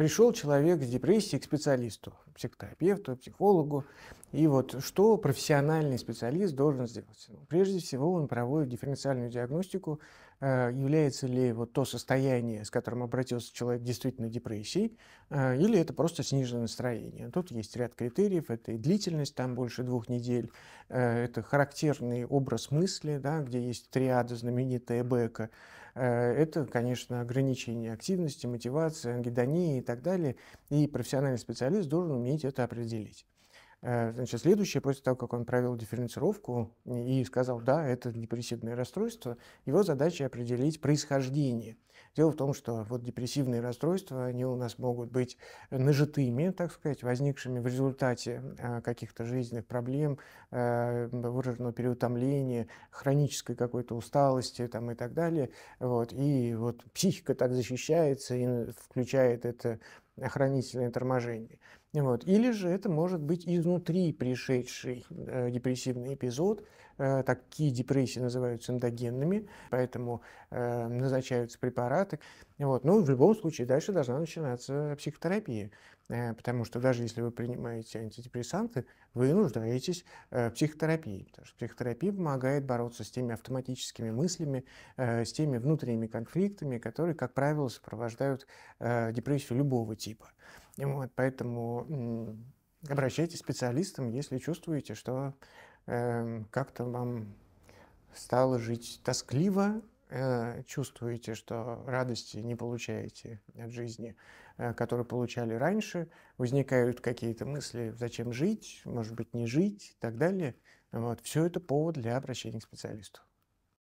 Пришел человек с депрессией к специалисту психотерапевту, психологу. И вот что профессиональный специалист должен сделать? Ну, прежде всего он проводит дифференциальную диагностику, э, является ли вот то состояние, с которым обратился человек, действительно депрессией, э, или это просто сниженное настроение. Тут есть ряд критериев, это и длительность, там больше двух недель, э, это характерный образ мысли, да, где есть триада знаменитая Бека, это, конечно, ограничение активности, мотивации, ангидонии и так далее. И профессиональный специалист должен уметь уметь это определить. Э, значит, следующее, после того, как он провел дифференцировку и сказал, да, это депрессивное расстройство, его задача определить происхождение. Дело в том, что вот депрессивные расстройства, они у нас могут быть нажитыми, так сказать, возникшими в результате э, каких-то жизненных проблем, э, выраженного переутомления, хронической какой-то усталости там, и так далее. Вот. И вот психика так защищается и включает это хранительное торможение. Вот. Или же это может быть изнутри пришедший э, депрессивный эпизод, Э, такие депрессии называются эндогенными, поэтому э, назначаются препараты. Вот. Но ну, в любом случае дальше должна начинаться психотерапия, э, потому что даже если вы принимаете антидепрессанты, вы нуждаетесь в психотерапии, потому что психотерапия помогает бороться с теми автоматическими мыслями, с теми внутренними конфликтами, которые, как правило, сопровождают депрессию любого типа. Вот, поэтому обращайтесь к специалистам, если чувствуете, что Эм, как-то вам стало жить тоскливо, э, чувствуете, что радости не получаете от жизни, э, которую получали раньше, возникают какие-то мысли, зачем жить, может быть, не жить и так далее. Вот, все это повод для обращения к специалисту.